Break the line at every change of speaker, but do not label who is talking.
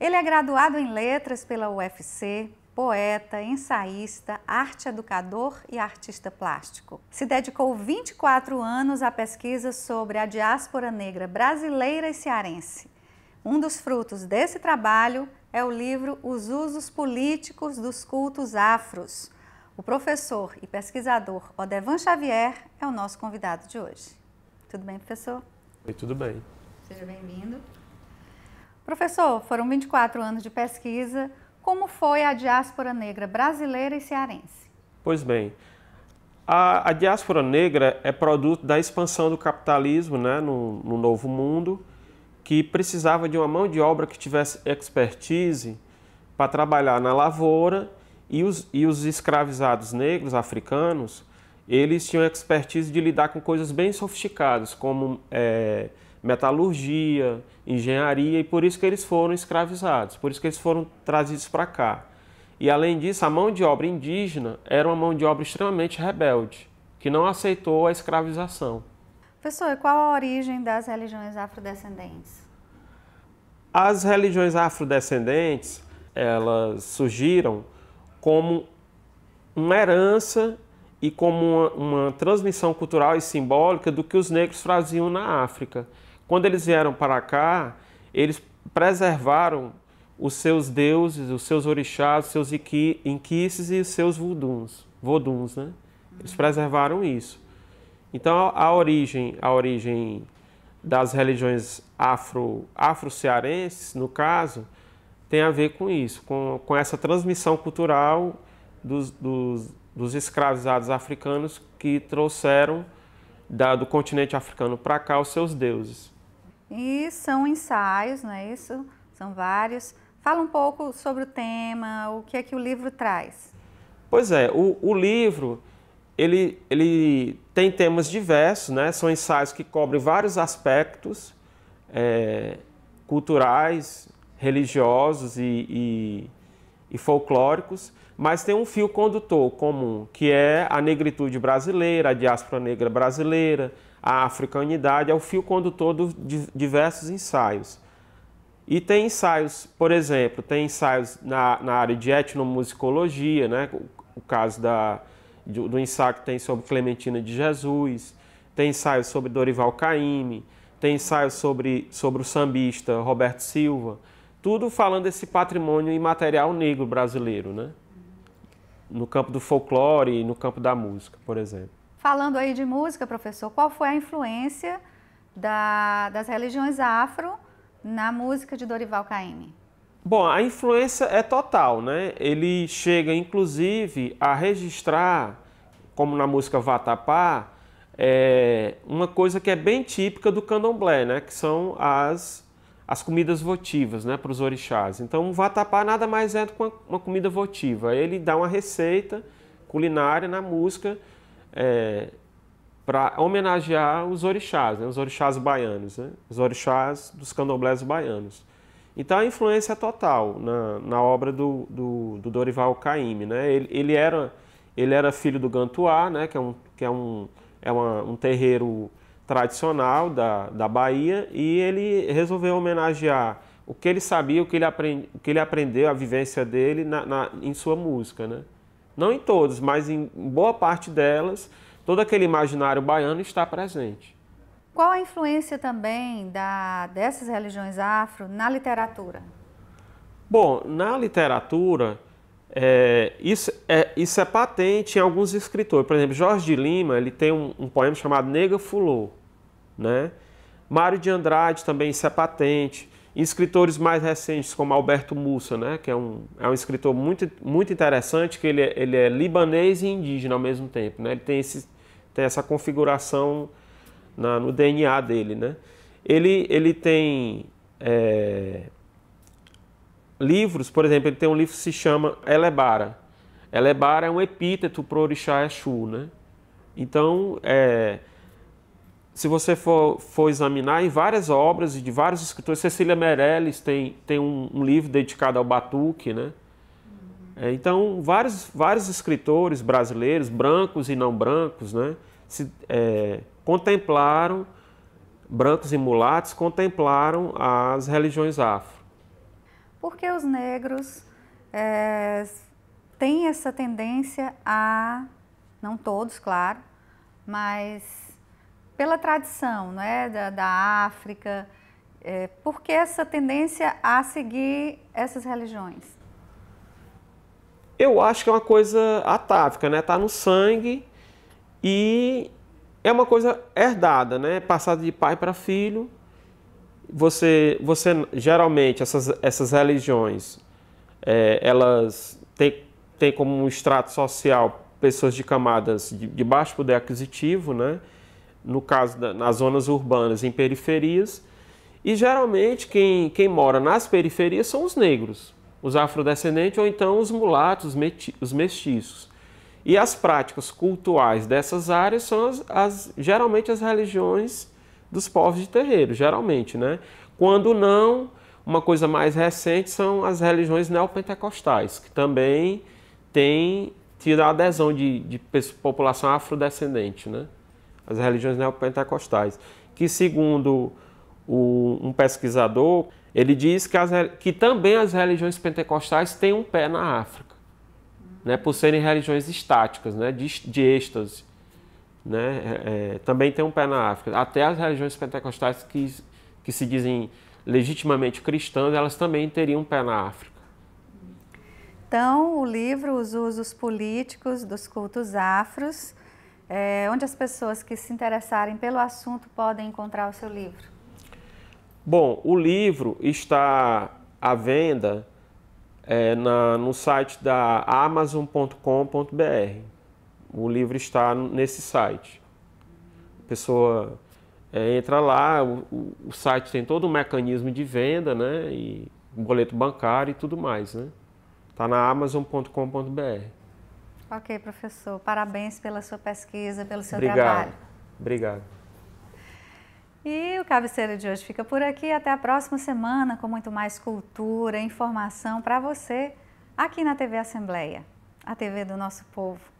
Ele é graduado em letras pela UFC, poeta, ensaísta, arte educador e artista plástico. Se dedicou 24 anos à pesquisa sobre a diáspora negra brasileira e cearense. Um dos frutos desse trabalho é o livro Os Usos Políticos dos Cultos Afros. O professor e pesquisador Odevan Xavier é o nosso convidado de hoje. Tudo bem, professor? Oi, tudo bem. Seja bem-vindo. Professor, foram 24 anos de pesquisa. Como foi a diáspora negra brasileira e cearense?
Pois bem, a, a diáspora negra é produto da expansão do capitalismo né, no, no Novo Mundo, que precisava de uma mão de obra que tivesse expertise para trabalhar na lavoura e os, e os escravizados negros africanos, eles tinham expertise de lidar com coisas bem sofisticadas, como é, metalurgia, engenharia, e por isso que eles foram escravizados, por isso que eles foram trazidos para cá. E além disso, a mão de obra indígena era uma mão de obra extremamente rebelde, que não aceitou a escravização.
Professor, qual a origem das religiões afrodescendentes?
As religiões afrodescendentes, elas surgiram como uma herança e como uma, uma transmissão cultural e simbólica do que os negros faziam na África. Quando eles vieram para cá, eles preservaram os seus deuses, os seus orixás, os seus inquices e os seus voduns, voduns, né? Eles preservaram isso. Então a origem, a origem das religiões afro, afro-cearenses, no caso, tem a ver com isso, com, com essa transmissão cultural dos, dos, dos escravizados africanos que trouxeram da, do continente africano para cá os seus deuses.
E são ensaios, não é isso? São vários. Fala um pouco sobre o tema, o que é que o livro traz.
Pois é, o, o livro ele, ele tem temas diversos, né? são ensaios que cobrem vários aspectos é, culturais, religiosos e, e, e folclóricos, mas tem um fio condutor comum, que é a negritude brasileira, a diáspora negra brasileira, a África Unidade é o fio condutor de diversos ensaios. E tem ensaios, por exemplo, tem ensaios na, na área de etnomusicologia, né? o caso da, do, do ensaio que tem sobre Clementina de Jesus, tem ensaios sobre Dorival Caymmi, tem ensaios sobre, sobre o sambista Roberto Silva, tudo falando desse patrimônio imaterial negro brasileiro, né? no campo do folclore e no campo da música, por exemplo.
Falando aí de música, professor, qual foi a influência da, das religiões afro na música de Dorival Caymmi?
Bom, a influência é total, né? Ele chega, inclusive, a registrar, como na música Vatapá, é uma coisa que é bem típica do candomblé, né? Que são as, as comidas votivas, né? Para os orixás. Então, o Vatapá nada mais é do que uma, uma comida votiva. Ele dá uma receita culinária na música é, para homenagear os orixás, né? os orixás baianos, né? os orixás dos candomblés baianos. Então a influência é total na, na obra do, do, do Dorival Caymmi. Né? Ele, ele, era, ele era filho do Gantuá, né? que é um, que é um, é uma, um terreiro tradicional da, da Bahia, e ele resolveu homenagear o que ele sabia, o que ele, aprend, o que ele aprendeu, a vivência dele na, na em sua música. Né? Não em todos, mas em boa parte delas, todo aquele imaginário baiano está presente.
Qual a influência também da, dessas religiões afro na literatura?
Bom, na literatura, é, isso, é, isso é patente em alguns escritores. Por exemplo, Jorge de Lima ele tem um, um poema chamado Nega Fulô. Né? Mário de Andrade também isso é patente escritores mais recentes, como Alberto Mussa, né, que é um, é um escritor muito, muito interessante, que ele é, ele é libanês e indígena ao mesmo tempo. Né? Ele tem, esse, tem essa configuração na, no DNA dele. Né? Ele, ele tem é, livros, por exemplo, ele tem um livro que se chama Elebara. Elebara é um epíteto para o orixá Exu. Né? Então, é, se você for, for examinar em várias obras e de vários escritores, Cecília Meirelles tem, tem um, um livro dedicado ao batuque, né? É, então, vários, vários escritores brasileiros, brancos e não brancos, né? Se, é, contemplaram, brancos e mulatos, contemplaram as religiões afro.
Porque os negros é, têm essa tendência a, não todos, claro, mas pela tradição né, da, da África? É, por que essa tendência a seguir essas religiões?
Eu acho que é uma coisa atávica, né? Está no sangue e é uma coisa herdada, né? Passada de pai para filho. Você, você geralmente essas, essas religiões, é, elas têm, tem como um extrato social pessoas de camadas de, de baixo poder aquisitivo, né? no caso da, nas zonas urbanas, em periferias. E geralmente quem, quem mora nas periferias são os negros, os afrodescendentes ou então os mulatos, os mestiços. E as práticas cultuais dessas áreas são as, as, geralmente as religiões dos povos de terreiro, geralmente, né? Quando não, uma coisa mais recente são as religiões neopentecostais, que também têm tido a adesão de, de população afrodescendente, né? as religiões neopentecostais, que segundo o, um pesquisador, ele diz que, as, que também as religiões pentecostais têm um pé na África, né, por serem religiões estáticas, né, de, de êxtase. Né, é, é também tem um pé na África. Até as religiões pentecostais que, que se dizem legitimamente cristãs, elas também teriam um pé na
África. Então, o livro Os Usos Políticos dos Cultos Afros é, onde as pessoas que se interessarem pelo assunto podem encontrar o seu livro?
Bom, o livro está à venda é, na, no site da Amazon.com.br. O livro está nesse site. A pessoa é, entra lá, o, o, site tem todo um mecanismo de venda, né? E boleto bancário e tudo mais, né? Está na Amazon.com.br.
Ok, professor. Parabéns pela sua pesquisa, pelo seu Obrigado. trabalho. Obrigado. E o Cabeceira de hoje fica por aqui. Até a próxima semana com muito mais cultura, informação para você aqui na TV Assembleia, a TV do nosso povo.